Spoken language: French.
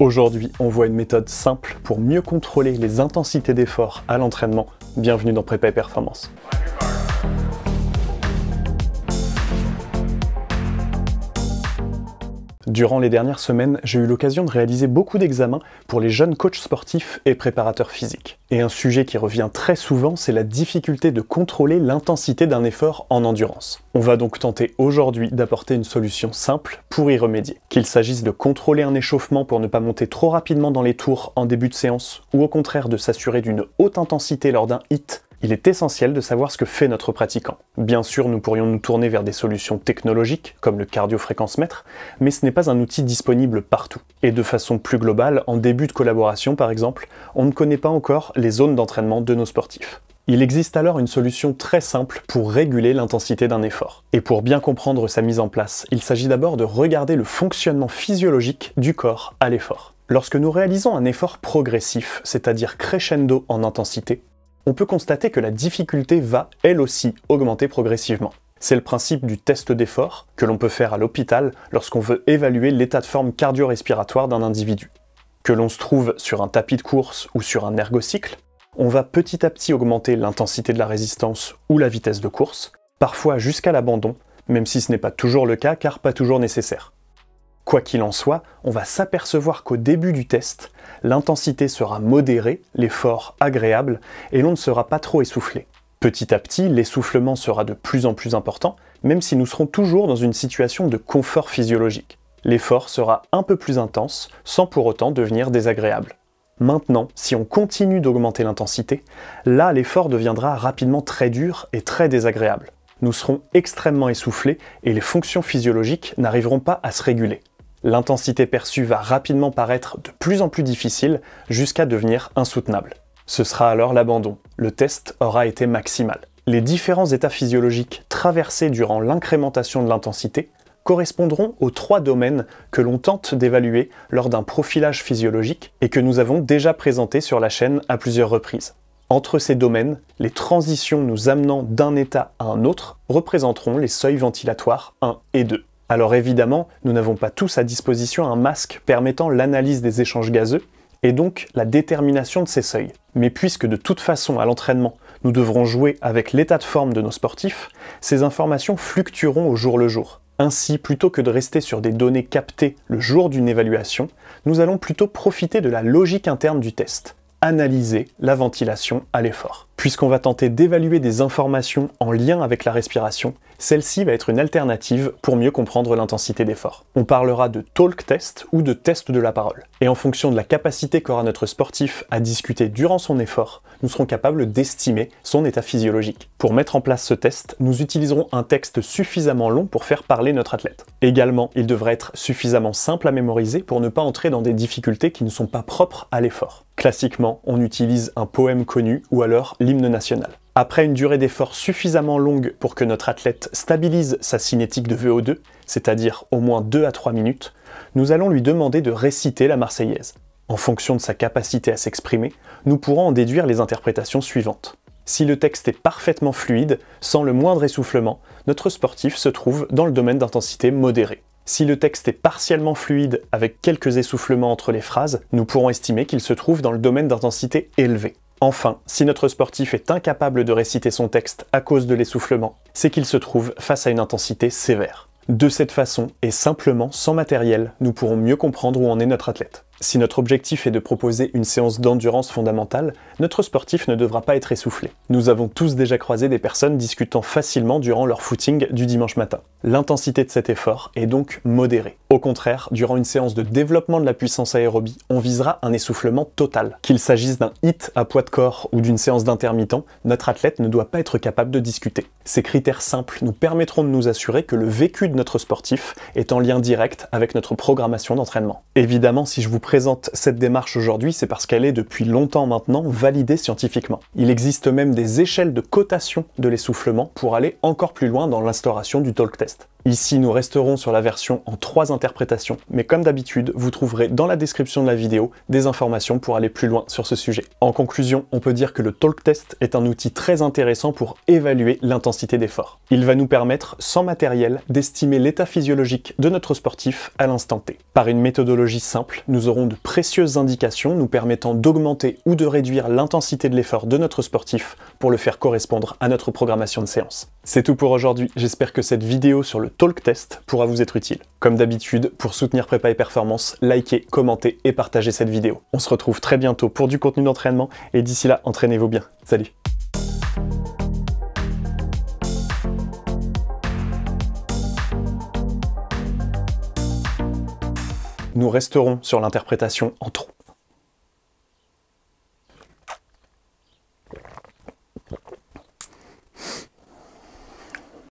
Aujourd'hui, on voit une méthode simple pour mieux contrôler les intensités d'efforts à l'entraînement. Bienvenue dans Prépa et Performance. Durant les dernières semaines, j'ai eu l'occasion de réaliser beaucoup d'examens pour les jeunes coachs sportifs et préparateurs physiques. Et un sujet qui revient très souvent, c'est la difficulté de contrôler l'intensité d'un effort en endurance. On va donc tenter aujourd'hui d'apporter une solution simple pour y remédier. Qu'il s'agisse de contrôler un échauffement pour ne pas monter trop rapidement dans les tours en début de séance, ou au contraire de s'assurer d'une haute intensité lors d'un hit, il est essentiel de savoir ce que fait notre pratiquant. Bien sûr, nous pourrions nous tourner vers des solutions technologiques, comme le cardio-fréquence-mètre, mais ce n'est pas un outil disponible partout. Et de façon plus globale, en début de collaboration par exemple, on ne connaît pas encore les zones d'entraînement de nos sportifs. Il existe alors une solution très simple pour réguler l'intensité d'un effort. Et pour bien comprendre sa mise en place, il s'agit d'abord de regarder le fonctionnement physiologique du corps à l'effort. Lorsque nous réalisons un effort progressif, c'est-à-dire crescendo en intensité, on peut constater que la difficulté va, elle aussi, augmenter progressivement. C'est le principe du test d'effort que l'on peut faire à l'hôpital lorsqu'on veut évaluer l'état de forme cardio-respiratoire d'un individu. Que l'on se trouve sur un tapis de course ou sur un ergocycle, on va petit à petit augmenter l'intensité de la résistance ou la vitesse de course, parfois jusqu'à l'abandon, même si ce n'est pas toujours le cas car pas toujours nécessaire. Quoi qu'il en soit, on va s'apercevoir qu'au début du test, l'intensité sera modérée, l'effort agréable, et l'on ne sera pas trop essoufflé. Petit à petit, l'essoufflement sera de plus en plus important, même si nous serons toujours dans une situation de confort physiologique. L'effort sera un peu plus intense, sans pour autant devenir désagréable. Maintenant, si on continue d'augmenter l'intensité, là l'effort deviendra rapidement très dur et très désagréable. Nous serons extrêmement essoufflés et les fonctions physiologiques n'arriveront pas à se réguler l'intensité perçue va rapidement paraître de plus en plus difficile jusqu'à devenir insoutenable. Ce sera alors l'abandon. Le test aura été maximal. Les différents états physiologiques traversés durant l'incrémentation de l'intensité correspondront aux trois domaines que l'on tente d'évaluer lors d'un profilage physiologique et que nous avons déjà présenté sur la chaîne à plusieurs reprises. Entre ces domaines, les transitions nous amenant d'un état à un autre représenteront les seuils ventilatoires 1 et 2. Alors évidemment, nous n'avons pas tous à disposition un masque permettant l'analyse des échanges gazeux et donc la détermination de ces seuils. Mais puisque de toute façon à l'entraînement, nous devrons jouer avec l'état de forme de nos sportifs, ces informations fluctueront au jour le jour. Ainsi, plutôt que de rester sur des données captées le jour d'une évaluation, nous allons plutôt profiter de la logique interne du test, analyser la ventilation à l'effort. Puisqu'on va tenter d'évaluer des informations en lien avec la respiration, celle-ci va être une alternative pour mieux comprendre l'intensité d'effort. On parlera de talk test ou de test de la parole. Et en fonction de la capacité qu'aura notre sportif à discuter durant son effort, nous serons capables d'estimer son état physiologique. Pour mettre en place ce test, nous utiliserons un texte suffisamment long pour faire parler notre athlète. Également, il devrait être suffisamment simple à mémoriser pour ne pas entrer dans des difficultés qui ne sont pas propres à l'effort. Classiquement, on utilise un poème connu ou alors l'hymne national. Après une durée d'effort suffisamment longue pour que notre athlète stabilise sa cinétique de VO2, c'est-à-dire au moins 2 à 3 minutes, nous allons lui demander de réciter la Marseillaise. En fonction de sa capacité à s'exprimer, nous pourrons en déduire les interprétations suivantes. Si le texte est parfaitement fluide, sans le moindre essoufflement, notre sportif se trouve dans le domaine d'intensité modérée. Si le texte est partiellement fluide, avec quelques essoufflements entre les phrases, nous pourrons estimer qu'il se trouve dans le domaine d'intensité élevée. Enfin, si notre sportif est incapable de réciter son texte à cause de l'essoufflement, c'est qu'il se trouve face à une intensité sévère. De cette façon, et simplement sans matériel, nous pourrons mieux comprendre où en est notre athlète. Si notre objectif est de proposer une séance d'endurance fondamentale, notre sportif ne devra pas être essoufflé. Nous avons tous déjà croisé des personnes discutant facilement durant leur footing du dimanche matin. L'intensité de cet effort est donc modérée. Au contraire, durant une séance de développement de la puissance aérobie, on visera un essoufflement total. Qu'il s'agisse d'un hit à poids de corps ou d'une séance d'intermittent, notre athlète ne doit pas être capable de discuter. Ces critères simples nous permettront de nous assurer que le vécu de notre sportif est en lien direct avec notre programmation d'entraînement. Évidemment, si je vous présente cette démarche aujourd'hui, c'est parce qu'elle est depuis longtemps maintenant validé scientifiquement. Il existe même des échelles de cotation de l'essoufflement pour aller encore plus loin dans l'instauration du talk test. Ici, nous resterons sur la version en trois interprétations, mais comme d'habitude, vous trouverez dans la description de la vidéo des informations pour aller plus loin sur ce sujet. En conclusion, on peut dire que le talk test est un outil très intéressant pour évaluer l'intensité d'effort. Il va nous permettre, sans matériel, d'estimer l'état physiologique de notre sportif à l'instant T. Par une méthodologie simple, nous aurons de précieuses indications nous permettant d'augmenter ou de réduire l'intensité de l'effort de notre sportif pour le faire correspondre à notre programmation de séance. C'est tout pour aujourd'hui, j'espère que cette vidéo sur le talk test pourra vous être utile. Comme d'habitude, pour soutenir Prépa et Performance, likez, commentez et partagez cette vidéo. On se retrouve très bientôt pour du contenu d'entraînement et d'ici là, entraînez-vous bien. Salut Nous resterons sur l'interprétation en trop.